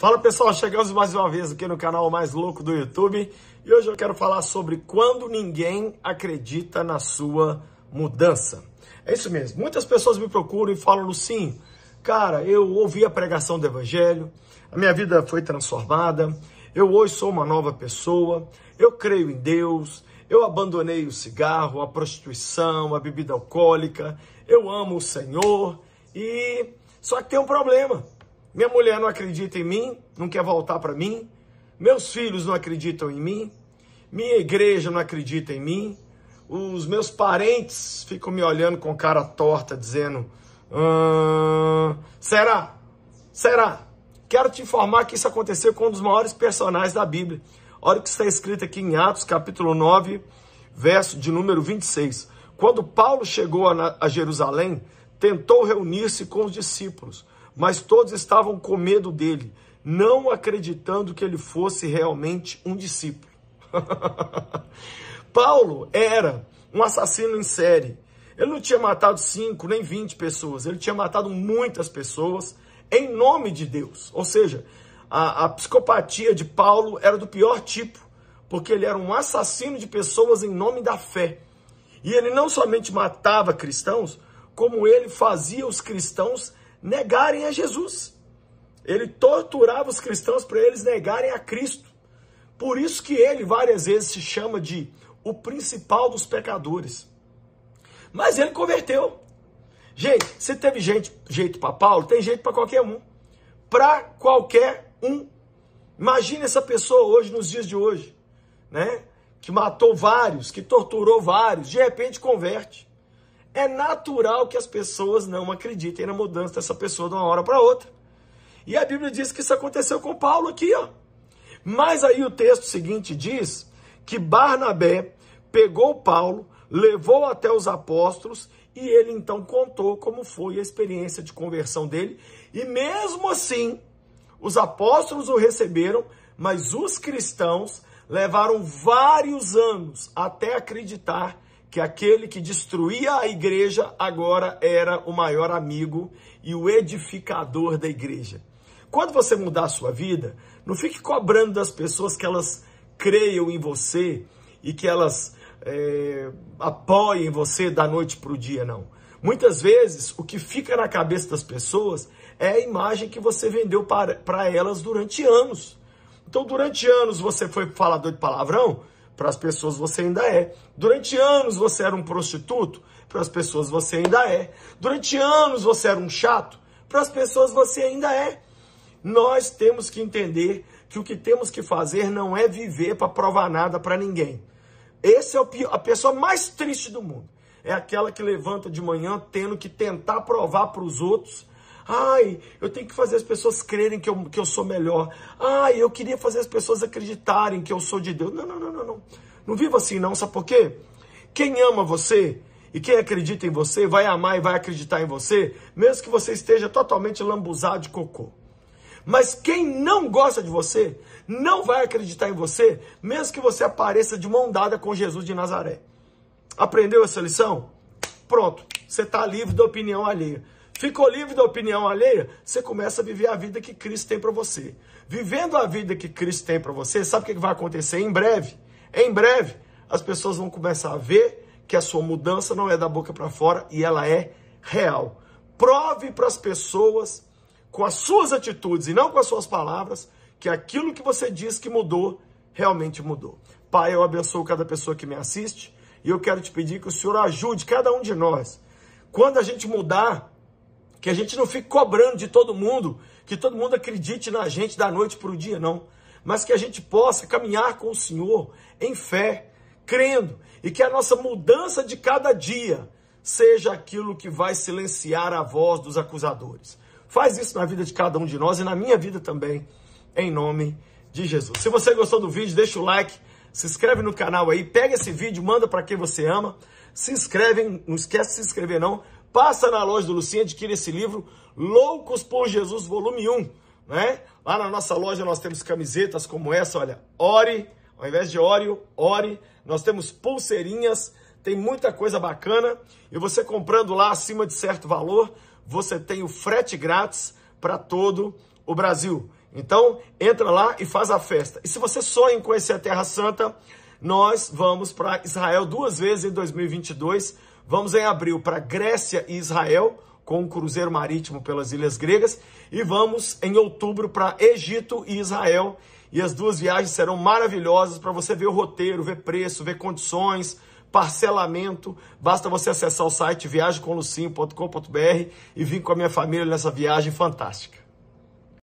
Fala pessoal, chegamos mais uma vez aqui no canal mais louco do YouTube e hoje eu quero falar sobre quando ninguém acredita na sua mudança. É isso mesmo, muitas pessoas me procuram e falam, Lucinho, assim, cara, eu ouvi a pregação do Evangelho, a minha vida foi transformada, eu hoje sou uma nova pessoa, eu creio em Deus, eu abandonei o cigarro, a prostituição, a bebida alcoólica, eu amo o Senhor e. Só que tem um problema minha mulher não acredita em mim, não quer voltar para mim. Meus filhos não acreditam em mim. Minha igreja não acredita em mim. Os meus parentes ficam me olhando com cara torta, dizendo: será? Será? Quero te informar que isso aconteceu com um dos maiores personagens da Bíblia. Olha o que está escrito aqui em Atos, capítulo 9, verso de número 26. Quando Paulo chegou a Jerusalém, tentou reunir-se com os discípulos mas todos estavam com medo dele, não acreditando que ele fosse realmente um discípulo. Paulo era um assassino em série. Ele não tinha matado 5 nem 20 pessoas, ele tinha matado muitas pessoas em nome de Deus. Ou seja, a, a, psicopatia de Paulo era do pior tipo, porque ele era um assassino de pessoas em nome da fé. E ele não somente matava cristãos, como ele fazia os cristãos negarem a Jesus. Ele torturava os cristãos para eles negarem a Cristo. Por isso que ele várias vezes se chama de o principal dos pecadores. Mas ele converteu. Gente, se teve gente, jeito para Paulo, tem jeito para qualquer um. Para qualquer um. Imagina essa pessoa hoje, nos dias de hoje, né? Que matou vários, que torturou vários, de repente converte. É natural que as pessoas não acreditem na mudança dessa pessoa de uma hora para outra. E a Bíblia diz que isso aconteceu com Paulo aqui, ó. Mas aí o texto seguinte diz que Barnabé pegou Paulo, levou até os apóstolos e ele então contou como foi a experiência de conversão dele. E mesmo assim, os apóstolos o receberam, mas os cristãos levaram vários anos até acreditar que aquele que destruía a igreja agora era o maior amigo e o edificador da igreja. Quando você mudar a sua vida, não fique cobrando das pessoas que elas creiam em você e que elas é, apoiem você da noite para o dia, não. Muitas vezes, o que fica na cabeça das pessoas é a imagem que você vendeu para, para elas durante anos. Então, durante anos você foi falador de palavrão, para as pessoas você ainda é. Durante anos você era um prostituto, para as pessoas você ainda é. Durante anos você era um chato, para as pessoas você ainda é. Nós temos que entender que o que temos que fazer não é viver para provar nada para ninguém. esse é pior, a pessoa mais triste do mundo. É aquela que levanta de manhã tendo que tentar provar para os outros Ai, eu tenho que fazer as pessoas crerem que eu, que eu sou melhor. Ai, eu queria fazer as pessoas acreditarem que eu sou de Deus. Não, não, não, não, não. Não viva assim, não. Sabe por quê? Quem ama você e quem acredita em você vai amar e vai acreditar em você, mesmo que você esteja totalmente lambuzado de cocô. Mas quem não gosta de você não vai acreditar em você, mesmo que você apareça de mão dada com Jesus de Nazaré. Aprendeu essa lição? Pronto, você está livre da opinião alheia ficou livre da opinião alheia, você começa a viver a vida que Cristo tem para você. Vivendo a vida que Cristo tem para você, sabe o que vai acontecer em breve? Em breve, as pessoas vão começar a ver que a sua mudança não é da boca para fora e ela é real. Prove para as pessoas, com as suas atitudes e não com as suas palavras, que aquilo que você diz que mudou, realmente mudou. Pai, eu abençoo cada pessoa que me assiste e eu quero te pedir que o Senhor ajude cada um de nós. Quando a gente mudar que a gente não fique cobrando de todo mundo, que todo mundo acredite na gente da noite para o dia, não. Mas que a gente possa caminhar com o Senhor em fé, crendo, e que a nossa mudança de cada dia seja aquilo que vai silenciar a voz dos acusadores. Faz isso na vida de cada um de nós e na minha vida também, em nome de Jesus. Se você gostou do vídeo, deixa o like, se inscreve no canal aí, pega esse vídeo, manda para quem você ama. Se inscreve, não esquece de se inscrever não Passa na loja do Lucinha, adquire esse livro, Loucos por Jesus, volume 1, né? Lá na nossa loja nós temos camisetas como essa, olha, Ore, ao invés de Oreo, Ore. Nós temos pulseirinhas, tem muita coisa bacana. E você comprando lá acima de certo valor, você tem o frete grátis para todo o Brasil. Então, entra lá e faz a festa. E se você sonha em conhecer a Terra Santa, nós vamos para Israel duas vezes em 2022 Vamos em abril para Grécia e Israel, com um cruzeiro marítimo pelas Ilhas Gregas. E vamos em outubro para Egito e Israel. E as duas viagens serão maravilhosas para você ver o roteiro, ver preço, ver condições, parcelamento. Basta você acessar o site viagemcomlucinho.com.br e vir com a minha família nessa viagem fantástica.